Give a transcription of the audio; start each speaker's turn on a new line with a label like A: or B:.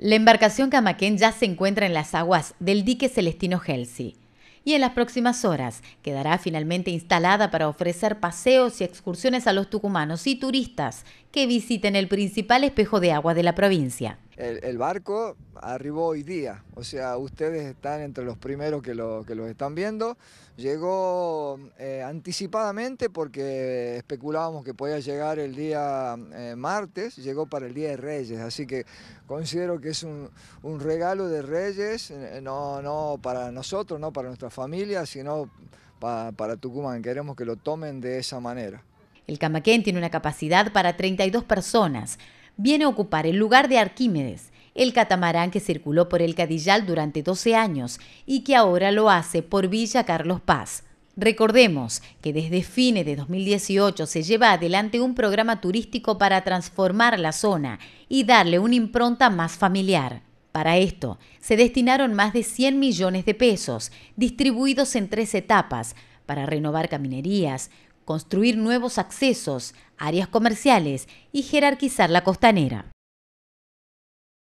A: La embarcación Camaquén ya se encuentra en las aguas del dique Celestino Helsi y en las próximas horas quedará finalmente instalada para ofrecer paseos y excursiones a los tucumanos y turistas que visiten el principal espejo de agua de la provincia
B: el, barco arribó hoy día, o sea, ustedes están entre los primeros que, lo, que los están viendo. Llegó eh, anticipadamente porque especulábamos que podía llegar el día eh, martes, llegó para el Día de Reyes, así que considero que es un, regalo de Reyes, eh, no, no para nosotros, no para nuestra familia,
A: sino para Tucumán. Queremos que lo tomen de esa manera. El Camaquén tiene una capacidad para 32 personas viene a ocupar el lugar de Arquímedes, el catamarán que circuló por el Cadillal durante 12 años y que ahora lo hace por Villa Carlos Paz. Recordemos que desde fines de 2018 se lleva adelante un programa turístico para transformar la zona y darle una impronta más familiar. Para esto, se destinaron más de 100 millones de pesos, distribuidos en tres etapas, para renovar caminerías, construir nuevos accesos, áreas comerciales y jerarquizar la costanera.